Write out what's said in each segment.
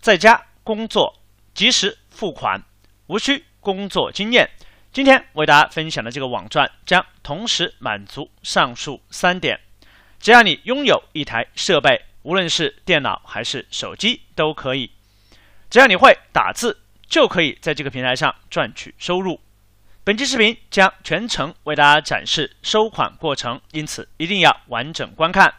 在家工作，及时付款，无需工作经验。今天为大家分享的这个网站将同时满足上述三点。只要你拥有一台设备，无论是电脑还是手机，都可以。只要你会打字，就可以在这个平台上赚取收入。本期视频将全程为大家展示收款过程，因此一定要完整观看。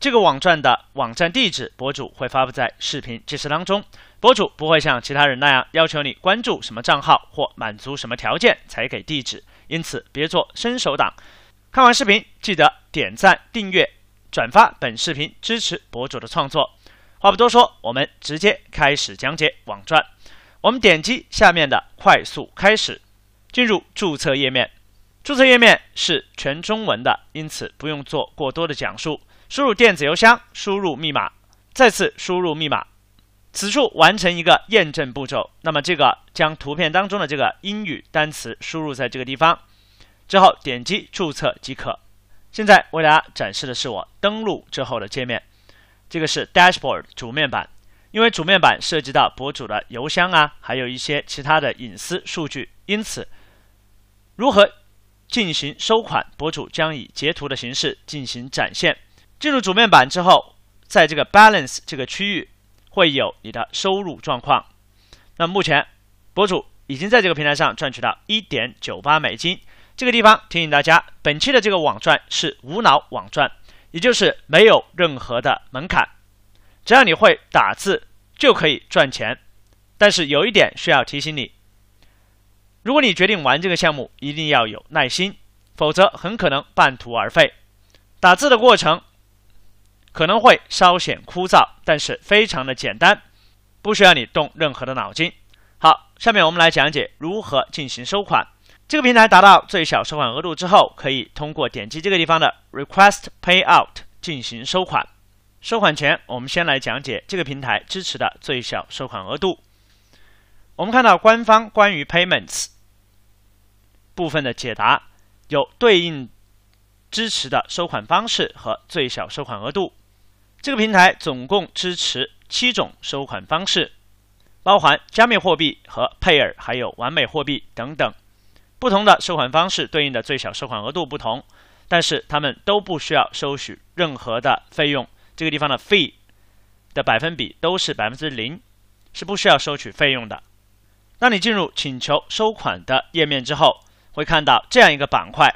这个网站的网站地址，博主会发布在视频介绍当中。博主不会像其他人那样要求你关注什么账号或满足什么条件才给地址，因此别做伸手党。看完视频，记得点赞、订阅、转发本视频，支持博主的创作。话不多说，我们直接开始讲解网站。我们点击下面的快速开始，进入注册页面。注册页面是全中文的，因此不用做过多的讲述。输入电子邮箱，输入密码，再次输入密码，此处完成一个验证步骤。那么这个将图片当中的这个英语单词输入在这个地方，之后点击注册即可。现在为大家展示的是我登录之后的界面，这个是 Dashboard 主面板。因为主面板涉及到博主的邮箱啊，还有一些其他的隐私数据，因此如何进行收款，博主将以截图的形式进行展现。进入主面板之后，在这个 Balance 这个区域会有你的收入状况。那目前博主已经在这个平台上赚取到一点九八美金。这个地方提醒大家，本期的这个网赚是无脑网赚，也就是没有任何的门槛，只要你会打字就可以赚钱。但是有一点需要提醒你，如果你决定玩这个项目，一定要有耐心，否则很可能半途而废。打字的过程。可能会稍显枯燥，但是非常的简单，不需要你动任何的脑筋。好，下面我们来讲解如何进行收款。这个平台达到最小收款额度之后，可以通过点击这个地方的 Request Pay Out 进行收款。收款前，我们先来讲解这个平台支持的最小收款额度。我们看到官方关于 Payments 部分的解答，有对应支持的收款方式和最小收款额度。这个平台总共支持七种收款方式，包含加密货币和佩尔，还有完美货币等等。不同的收款方式对应的最小收款额度不同，但是它们都不需要收取任何的费用。这个地方的 fee 的百分比都是百分之零，是不需要收取费用的。当你进入请求收款的页面之后，会看到这样一个板块。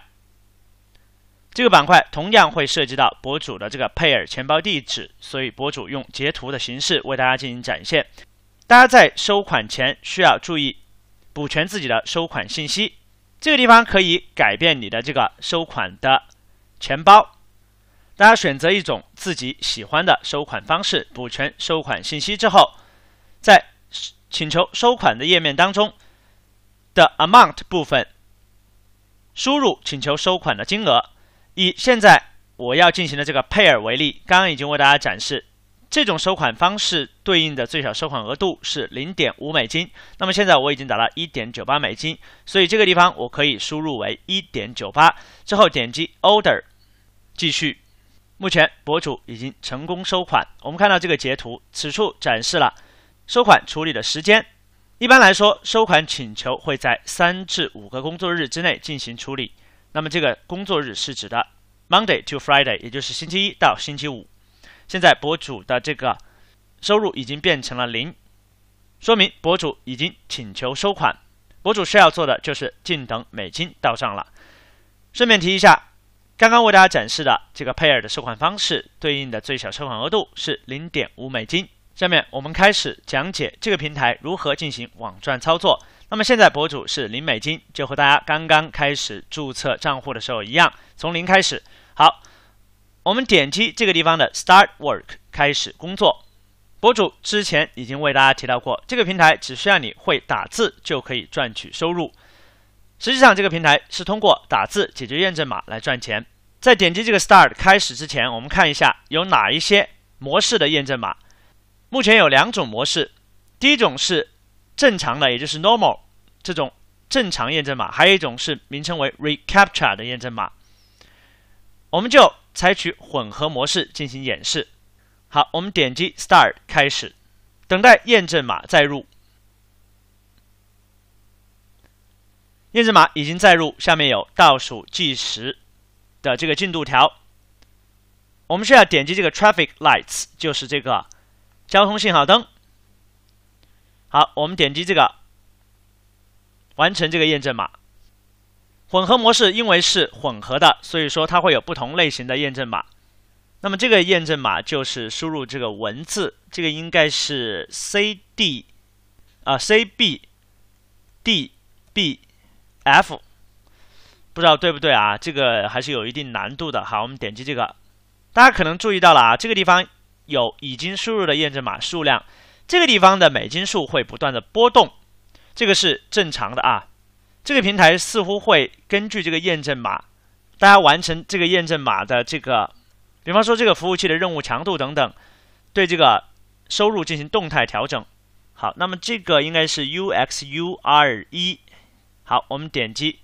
这个板块同样会涉及到博主的这个佩尔钱包地址，所以博主用截图的形式为大家进行展现。大家在收款前需要注意补全自己的收款信息。这个地方可以改变你的这个收款的钱包。大家选择一种自己喜欢的收款方式，补全收款信息之后，在请求收款的页面当中的 amount 部分输入请求收款的金额。以现在我要进行的这个 Pair 为例，刚刚已经为大家展示，这种收款方式对应的最小收款额度是零点五美金。那么现在我已经打了一点九八美金，所以这个地方我可以输入为一点九八，之后点击 Order 继续。目前博主已经成功收款，我们看到这个截图，此处展示了收款处理的时间。一般来说，收款请求会在三至五个工作日之内进行处理。那么这个工作日是指的 Monday to Friday，也就是星期一到星期五。现在博主的这个收入已经变成了零，说明博主已经请求收款。博主需要做的就是静等美金到账了。顺便提一下，刚刚为大家展示的这个 Payr 的收款方式对应的最小收款额度是零点五美金。下面我们开始讲解这个平台如何进行网赚操作。那么现在博主是零美金，就和大家刚刚开始注册账户的时候一样，从零开始。好，我们点击这个地方的 Start Work 开始工作。博主之前已经为大家提到过，这个平台只需要你会打字就可以赚取收入。实际上，这个平台是通过打字解决验证码来赚钱。在点击这个 Start 开始之前，我们看一下有哪一些模式的验证码。目前有两种模式，第一种是。正常的，也就是 normal 这种正常验证码，还有一种是名称为 recaptcha 的验证码。我们就采取混合模式进行演示。好，我们点击 Start 开始，等待验证码载入。验证码已经载入，下面有倒数计时的这个进度条。我们需要点击这个 Traffic Lights，就是这个交通信号灯。好，我们点击这个，完成这个验证码。混合模式，因为是混合的，所以说它会有不同类型的验证码。那么这个验证码就是输入这个文字，这个应该是 C D 啊 C B D B F，不知道对不对啊？这个还是有一定难度的。好，我们点击这个，大家可能注意到了啊，这个地方有已经输入的验证码数量。这个地方的美金数会不断的波动，这个是正常的啊。这个平台似乎会根据这个验证码，大家完成这个验证码的这个，比方说这个服务器的任务强度等等，对这个收入进行动态调整。好，那么这个应该是 U X U R 一。好，我们点击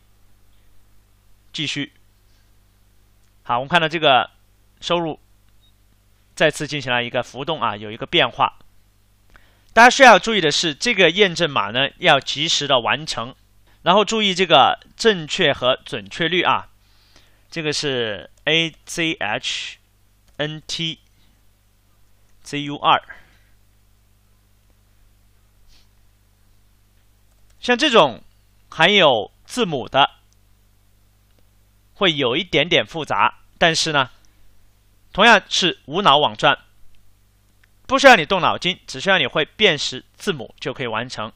继续。好，我们看到这个收入再次进行了一个浮动啊，有一个变化。大家需要注意的是，这个验证码呢要及时的完成，然后注意这个正确和准确率啊。这个是 A Z H N T Z U 二，像这种含有字母的，会有一点点复杂，但是呢，同样是无脑网站，不需要你动脑筋，只需要你会辨识字母就可以完成。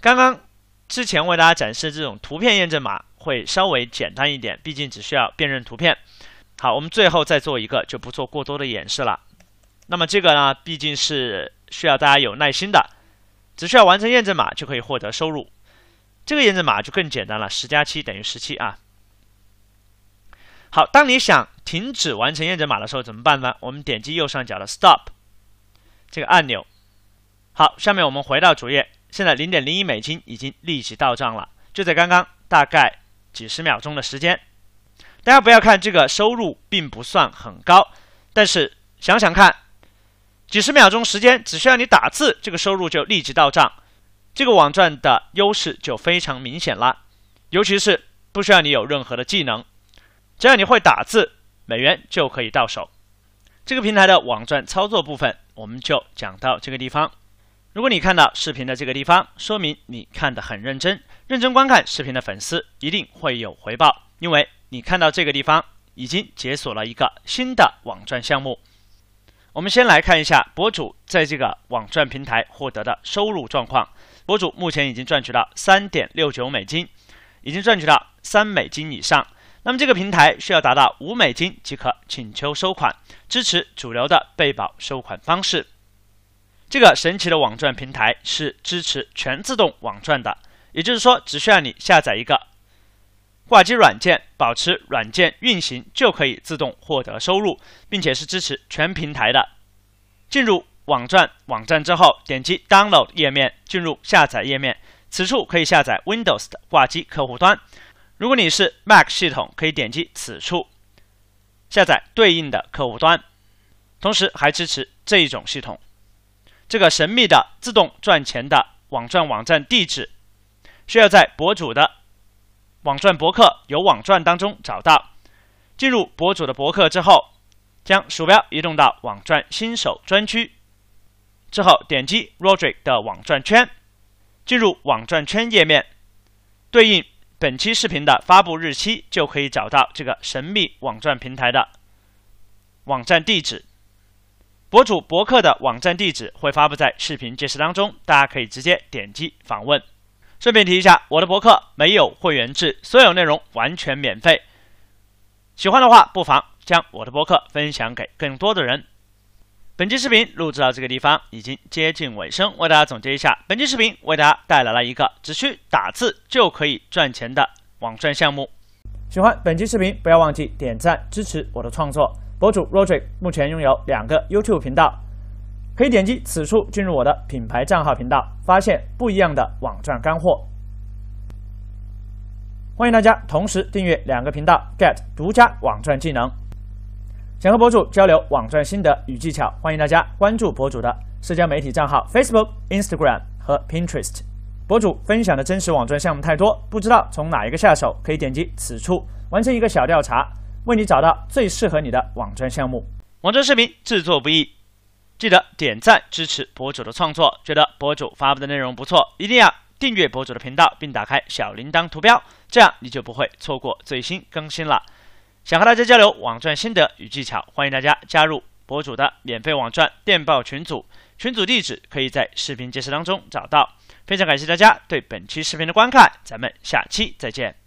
刚刚之前为大家展示这种图片验证码会稍微简单一点，毕竟只需要辨认图片。好，我们最后再做一个，就不做过多的演示了。那么这个呢，毕竟是需要大家有耐心的，只需要完成验证码就可以获得收入。这个验证码就更简单了，十加七等于十七啊。好，当你想停止完成验证码的时候怎么办呢？我们点击右上角的 Stop 这个按钮。好，下面我们回到主页。现在零点零一美金已经立即到账了，就在刚刚，大概几十秒钟的时间。大家不要看这个收入并不算很高，但是想想看，几十秒钟时间只需要你打字，这个收入就立即到账，这个网站的优势就非常明显啦。尤其是不需要你有任何的技能。只要你会打字，美元就可以到手。这个平台的网站操作部分，我们就讲到这个地方。如果你看到视频的这个地方，说明你看得很认真。认真观看视频的粉丝一定会有回报，因为你看到这个地方已经解锁了一个新的网站项目。我们先来看一下博主在这个网站平台获得的收入状况。博主目前已经赚取到三点六九美金，已经赚取到三美金以上。那么这个平台需要达到五美金即可请求收款，支持主流的被保收款方式。这个神奇的网赚平台是支持全自动网赚的，也就是说只需要你下载一个挂机软件，保持软件运行就可以自动获得收入，并且是支持全平台的。进入网赚网站之后，点击 Download 页面进入下载页面，此处可以下载 Windows 的挂机客户端。如果你是 Mac 系统，可以点击此处下载对应的客户端，同时还支持这一种系统。这个神秘的自动赚钱的网赚网站地址，需要在博主的网赚博客有网赚当中找到。进入博主的博客之后，将鼠标移动到网赚新手专区，之后点击 r o d r i c k 的网赚圈，进入网赚圈页面，对应。本期视频的发布日期就可以找到这个神秘网站平台的网站地址。博主博客的网站地址会发布在视频介绍当中，大家可以直接点击访问。顺便提一下，我的博客没有会员制，所有内容完全免费。喜欢的话，不妨将我的博客分享给更多的人。本期视频录制到这个地方已经接近尾声，为大家总结一下：本期视频为大家带来了一个只需打字就可以赚钱的网站项目。喜欢本期视频，不要忘记点赞支持我的创作。博主 Roger 目前拥有两个 YouTube 频道，可以点击此处进入我的品牌账号频道，发现不一样的网站干货。欢迎大家同时订阅两个频道，get 独家网站技能。想和博主交流网赚心得与技巧，欢迎大家关注博主的社交媒体账号 Facebook、Instagram 和 Pinterest。博主分享的真实网赚项目太多，不知道从哪一个下手，可以点击此处完成一个小调查，为你找到最适合你的网赚项目。网赚视频制作不易，记得点赞支持博主的创作。觉得博主发布的内容不错，一定要订阅博主的频道并打开小铃铛图标，这样你就不会错过最新更新了。想和大家交流网赚心得与技巧，欢迎大家加入博主的免费网赚电报群组，群组地址可以在视频介绍当中找到。非常感谢大家对本期视频的观看，咱们下期再见。